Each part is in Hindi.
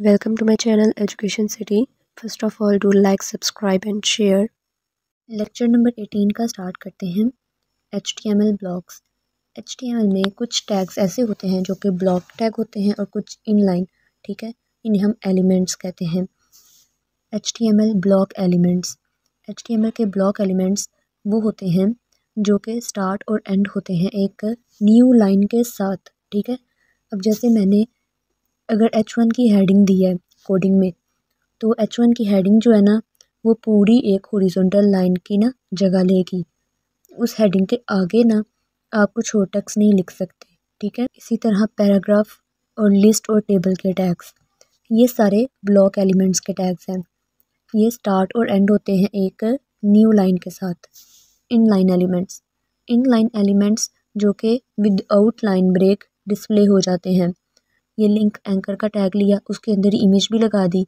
Welcome to my channel Education City. First of all, do like, subscribe and share. Lecture number 18 का स्टार्ट करते हैं H T M L blocks H T M L में कुछ टैग्स ऐसे होते हैं जो कि ब्लॉक टैग होते हैं और कुछ इनलाइन ठीक है इन्हें हम एलिमेंट्स कहते हैं H T M L block elements H T M L के ब्लॉक एलिमेंट्स वो होते हैं जो कि स्टार्ट और एंड होते हैं एक न्यू लाइन के साथ ठीक है अब जैसे मैंने अगर एच वन की हेडिंग दी है कोडिंग में तो एच वन की हेडिंग जो है ना वो पूरी एक हॉरिजॉन्टल लाइन की ना जगह लेगी उस हेडिंग के आगे ना आप कुछ और टैक्स नहीं लिख सकते ठीक है इसी तरह पैराग्राफ और लिस्ट और टेबल के टैक्स ये सारे ब्लॉक एलिमेंट्स के टैग्स हैं ये स्टार्ट और एंड होते हैं एक न्यू लाइन के साथ inline elements inline elements जो कि without line break display हो जाते हैं ये लिंक एंकर का टैग लिया उसके अंदर इमेज भी लगा दी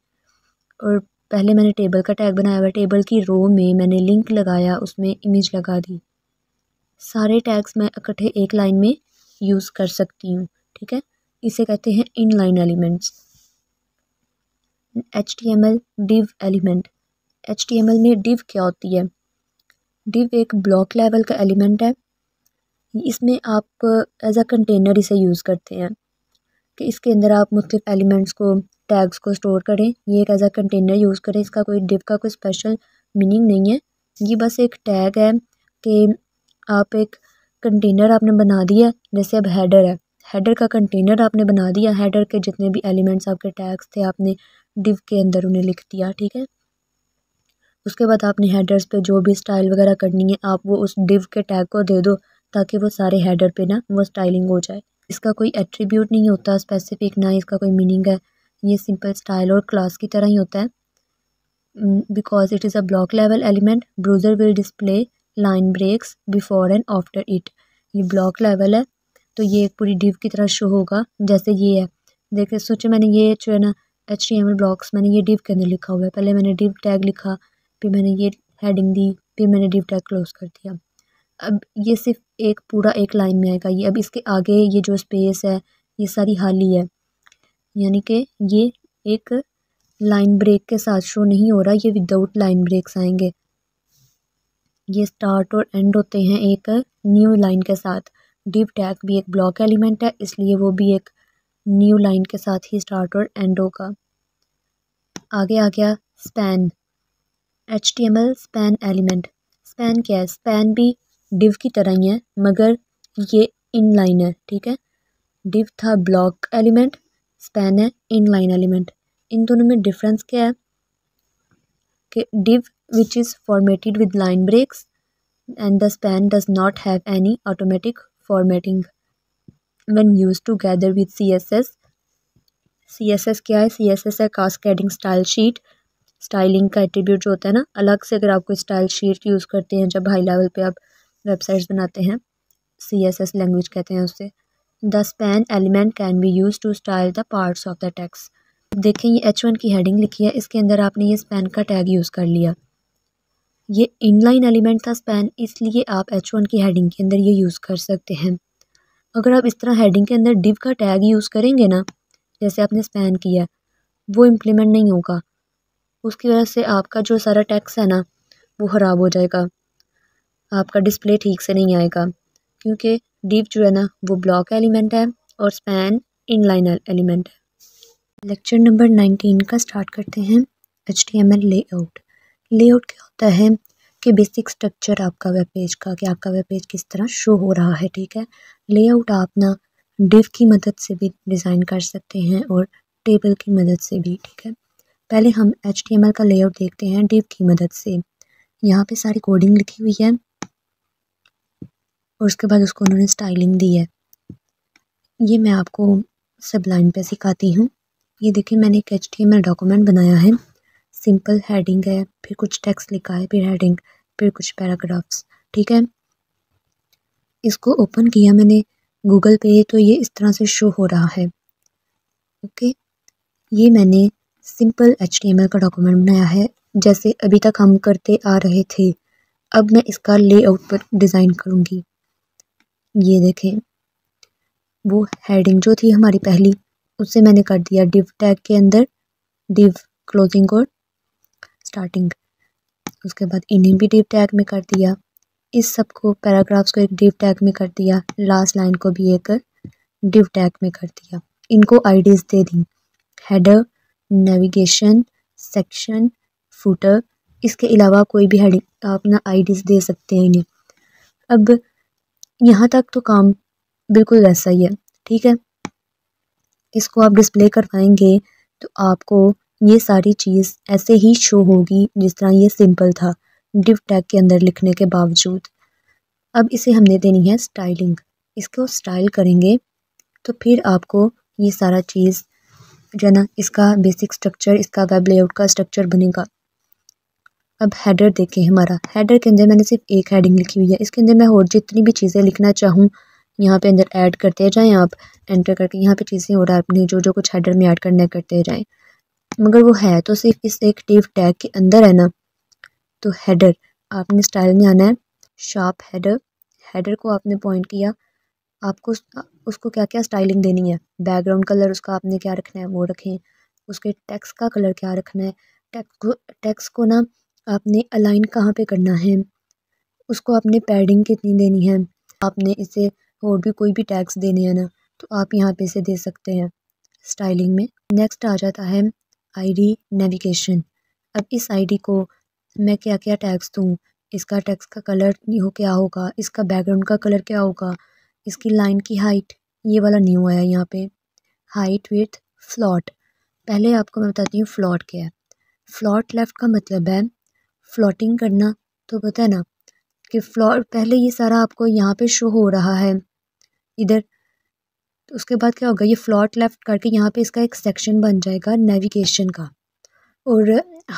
और पहले मैंने टेबल का टैग बनाया हुआ टेबल की रो में मैंने लिंक लगाया उसमें इमेज लगा दी सारे टैग्स मैं इकट्ठे एक लाइन में यूज़ कर सकती हूँ ठीक है इसे कहते हैं inline elements H T M L div element H T M L में डिव क्या होती है डिव एक ब्लॉक लेवल का एलिमेंट है इसमें आप एज अ कंटेनर इसे यूज़ करते हैं कि इसके अंदर आप मुख्तलिफ एलिमेंट्स को टैग्स को स्टोर करें ये एक एज अ कंटेनर यूज़ करें इसका कोई डिप का कोई स्पेशल मीनिंग नहीं है ये बस एक टैग है कि आप एक कंटेनर आपने बना दिया जैसे अब हैडर है हेडर का कंटेनर आपने बना दिया हेडर के जितने भी एलिमेंट्स आपके टैग्स थे आपने डिव के अंदर उन्हें लिख दिया ठीक है उसके बाद आपने हेडर्स पे जो भी स्टाइल वगैरह करनी है आप वो उस डिव के टैग को दे दो ताकि वो सारे हेडर पे ना वो स्टाइलिंग हो जाए इसका कोई एट्रीब्यूट नहीं होता स्पेसिफिक ना इसका कोई मीनिंग है ये सिंपल स्टाइल और क्लास की तरह ही होता है because it is a block level element browser will display line breaks before and after it ये ब्लॉक लेवल है तो ये एक पूरी डिव की तरह शो होगा जैसे ये है देखिए सोचे मैंने ये जो है ना H T M L blocks मैंने ये डिव के अंदर लिखा हुआ है पहले मैंने डिव टैग लिखा फिर मैंने ये हेडिंग दी फिर मैंने डिव टैग क्लोज कर दिया अब ये सिर्फ एक पूरा एक लाइन में आएगा ये अब इसके आगे ये जो स्पेस है ये सारी हाली है यानी कि ये एक लाइन ब्रेक के साथ शो नहीं हो रहा ये विदाउट लाइन ब्रेक्स आएंगे ये स्टार्ट और एंड होते हैं एक न्यू लाइन के साथ डीप टैग भी एक ब्लॉक एलिमेंट है इसलिए वो भी एक न्यू लाइन के साथ ही स्टार्ट और एंड होगा आगे आ गया span H T M L span element span क्या है स्पैन भी डिव की तरह ही है मगर ये इन लाइन है ठीक है डिव था ब्लॉक एलिमेंट स्पैन है इन लाइन एलिमेंट इन दोनों में डिफरेंस क्या है कि div which is formatted with line breaks and the and the span does formatting one use automatic with C S S C S S क्या है सी एस एस है कैडिंग स्टाइल शीट स्टाइलिंग का एट्रीब्यूट जो होता है ना अलग से अगर आप कोई स्टाइल शीट यूज़ करते हैं जब हाई लेवल पे आप वेबसाइट्स बनाते हैं सी एस एस लैंग्वेज कहते हैं उससे the span element can be use to style the parts of the text देखें ये एच वन की हेडिंग लिखी है इसके अंदर आपने ये स्पैन का टैग यूज़ कर लिया ये इनलाइन एलिमेंट था स्पैन इसलिए आप एच वन की हेडिंग के अंदर ये यूज़ कर सकते हैं अगर आप इस तरह हेडिंग के अंदर डिव का टैग यूज़ करेंगे ना जैसे आपने स्पैन किया वो इम्प्लीमेंट नहीं होगा उसकी वजह से आपका जो सारा टैक्स है ना वो ख़राब हो जाएगा आपका डिस्प्ले ठीक से नहीं आएगा क्योंकि डिप जो है ना वो ब्लॉक एलिमेंट है और स्पैन इनलाइन एलिमेंट है लेक्चर नंबर नाइनटीन का स्टार्ट करते हैं H T M L layout out क्या होता है कि बेसिक स्ट्रक्चर आपका वेब पेज का कि आपका वेब पेज किस तरह शो हो रहा है ठीक है ले आउट आप ना डिव की मदद से भी डिज़ाइन कर सकते हैं और टेबल की मदद से भी ठीक है पहले हम एच का आउट देखते हैं डिव की मदद से यहाँ पे सारी कोडिंग लिखी हुई है और उसके बाद उसको उन्होंने स्टाइलिंग दी है ये मैं आपको सब लाइन पर सिखाती हूँ ये देखिए मैंने एक एच डॉक्यूमेंट बनाया है सिंपल हेडिंग है फिर कुछ टेक्स्ट लिखा है फिर हेडिंग फिर कुछ पैराग्राफ्स ठीक है इसको ओपन किया मैंने गूगल पे तो ये इस तरह से शो हो रहा है ओके ये मैंने सिंपल एच का डॉक्यूमेंट बनाया है जैसे अभी तक हम करते आ रहे थे अब मैं इसका लेआउट पर डिज़ाइन करूँगी ये देखें वो हेडिंग जो थी हमारी पहली उसे मैंने कर दिया डिव टैग के अंदर डिव क्लोजिंग और स्टार्टिंग उसके बाद इन्हें भी डिव टैग में कर दिया इस सब को पैराग्राफ्स को एक डिव टैग में कर दिया लास्ट लाइन को भी एक डिव टैग में कर दिया इनको आईडीज दे दी हेडर नेविगेशन सेक्शन फूटर इसके अलावा कोई भी हेडिंग अपना आईडीज दे सकते हैं इन्हें अब यहाँ तक तो काम बिल्कुल वैसा ही है ठीक है इसको आप डिस्प्ले करवाएंगे तो आपको ये सारी चीज़ ऐसे ही शो होगी जिस तरह ये सिंपल था डिव टैग के अंदर लिखने के बावजूद अब इसे हमने देनी है स्टाइलिंग इसको स्टाइल करेंगे तो फिर आपको ये सारा चीज़ जो है ना इसका बेसिक स्ट्रक्चर इसका वेब लेआउट का स्ट्रक्चर बनेगा अब हेडर देखें हमारा हेडर के अंदर मैंने सिर्फ एक हेडिंग लिखी हुई है इसके अंदर मैं और जितनी भी चीज़ें लिखना चाहूँ यहाँ पे अंदर ऐड करते जाएं आप एंटर करके यहाँ पे चीज़ें और आपने जो जो कुछ हेडर में ऐड करने करते जाएं मगर वो है तो सिर्फ इस एक टीव टैग के अंदर है ना तो हेडर आपने स्टाइल में आना है शार्प हेडर हेडर को आपने पॉइंट किया आपको उसको क्या क्या स्टाइलिंग देनी है बैकग्राउंड कलर उसका आपने क्या रखना है वो रखें उसके टैक्स का कलर क्या रखना है टैक्स को टैक्स को ना आपने अलाइन कहाँ पे करना है उसको आपने पैडिंग कितनी देनी है आपने इसे और भी कोई भी टैक्स देने हैं ना तो आप यहाँ पे इसे दे सकते हैं स्टाइलिंग में नेक्स्ट आ जाता है आईडी नेविगेशन अब इस आईडी को मैं क्या क्या टैक्स दूँ इसका टैक्स का कलर हो क्या होगा इसका बैकग्राउंड का कलर क्या होगा इसकी लाइन की हाइट ये वाला न्यू आया यहाँ पे हाइट विथ फ्लॉट पहले आपको मैं बताती हूँ फ्लॉट क्या है फ्लॉट लेफ़्ट का मतलब है फ्लोटिंग करना तो पता है ना कि फ्लॉट पहले ये सारा आपको यहाँ पे शो हो रहा है इधर तो उसके बाद क्या होगा ये फ्लॉट लेफ़्ट करके यहाँ पे इसका एक सेक्शन बन जाएगा नेविगेशन का और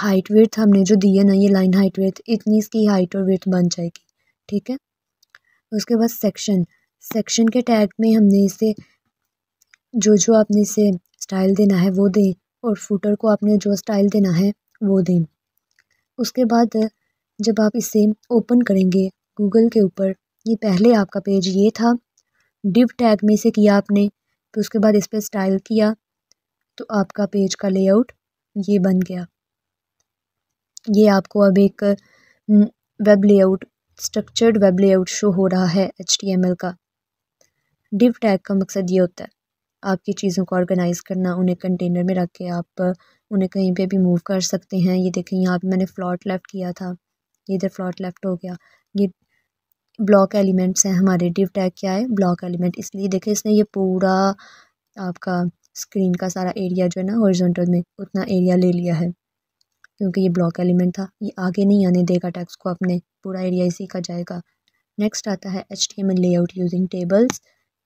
हाइट वेथ हमने जो दी है ना ये लाइन हाइट वेथ इतनी इसकी हाइट और वेथ बन जाएगी ठीक है उसके बाद सेक्शन सेक्शन के टैग में हमने इसे जो जो आपने इसे स्टाइल देना है वो दें और फूटर को आपने जो स्टाइल देना है वो दें उसके बाद जब आप इसे ओपन करेंगे गूगल के ऊपर ये पहले आपका पेज ये था डिव टैग में से किया आपने तो उसके बाद इस पर स्टाइल किया तो आपका पेज का लेआउट ये बन गया ये आपको अब एक web layout structured web layout show हो रहा है एच का डिव टैग का मकसद ये होता है आपकी चीज़ों को ऑर्गेनाइज़ करना उन्हें कंटेनर में रख के आप उन्हें कहीं पे भी मूव कर सकते हैं ये देखें यहाँ पे मैंने फ्लॉट लेफ़्ट किया था ये इधर फ्लॉट लेफ़्ट हो गया ये ब्लॉक एलिमेंट्स हैं हमारे डिव टैग क्या है ब्लॉक एलिमेंट इसलिए देखें इसने ये पूरा आपका स्क्रीन का सारा एरिया जो है ना हॉरिजॉन्टल में उतना एरिया ले लिया है क्योंकि ये ब्लॉक एलिमेंट था ये आगे नहीं आने देगा टैक्स को अपने पूरा एरिया इसी का जाएगा नेक्स्ट आता है H T M L layout using tables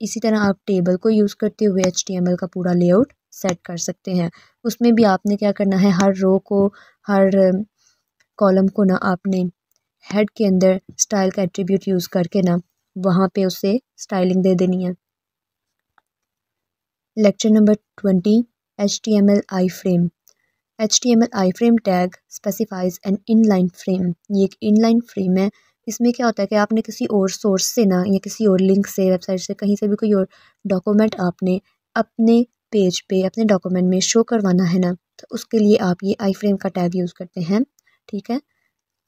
इसी तरह आप टेबल को यूज़ करते हुए एच टी एम एल का पूरा लेआउट सेट कर सकते हैं उसमें भी आपने क्या करना है हर रो को हर कॉलम को ना आपने हेड के अंदर स्टाइल का एट्रीब्यूट यूज़ करके ना वहाँ पे उसे स्टाइलिंग दे देनी है lecture number twenty H T M L iframe H T M L iframe tag specifies an inline frame ये एक इनलाइन फ्रेम है इसमें क्या होता है कि आपने किसी और सोर्स से ना या किसी और लिंक से वेबसाइट से कहीं से भी कोई और डॉक्यूमेंट आपने अपने पेज पे अपने डॉक्यूमेंट में शो करवाना है ना तो उसके लिए आप ये आई फ्रेम का टैग यूज़ करते हैं ठीक है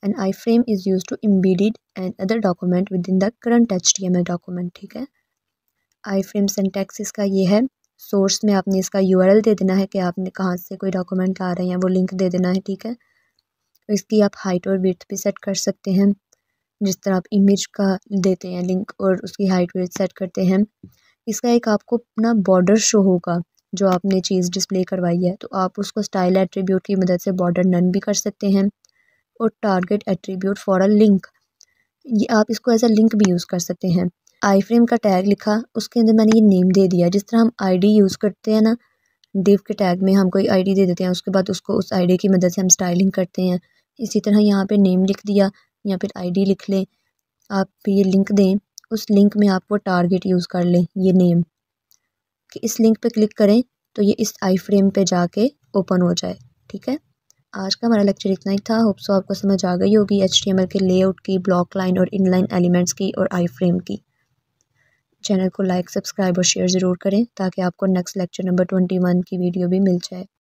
and iframe is use to embedded and other document within the current H T M L document ठीक है आई फ्रेम सेंटेक्स इसका ये है सोर्स में आपने इसका यू आर एल दे देना है कि आपने कहाँ से कोई डॉक्यूमेंट ला रहे हैं वो लिंक दे देना है ठीक है तो इसकी आप हाइट और वेथ भी सेट कर सकते हैं जिस तरह आप इमेज का देते हैं लिंक और उसकी हाइट वेथ सेट करते हैं इसका एक आपको अपना बॉर्डर शो होगा जो आपने चीज़ डिस्प्ले करवाई है तो आप उसको स्टाइल एट्रीब्यूट की मदद से बॉर्डर नन भी कर सकते हैं और target attribute for a link ये आप इसको एज अ लिंक भी यूज़ कर सकते हैं आई फ्रेम का टैग लिखा उसके अंदर मैंने ये नेम दे दिया जिस तरह हम आईडी यूज़ करते हैं ना डिव के टैग में हम कोई आईडी दे देते हैं उसके बाद उसको उस आईडी की मदद से हम स्टाइलिंग करते हैं इसी तरह यहाँ पे नेम लिख दिया या फिर आईडी लिख लें आप ये लिंक दें उस लिंक में आप वो टारगेट यूज़ कर लें ये नेम कि इस लिंक पे क्लिक करें तो ये इस आई फ्रेम पर जाके ओपन हो जाए ठीक है आज का हमारा लेक्चर इतना ही था होप सो आपको समझ आ गई होगी एच के लेआउट की ब्लॉक लाइन और इनलाइन एलिमेंट्स की और आई फ्रेम की चैनल को लाइक सब्सक्राइब और शेयर ज़रूर करें ताकि आपको next lecture number twenty one की वीडियो भी मिल जाए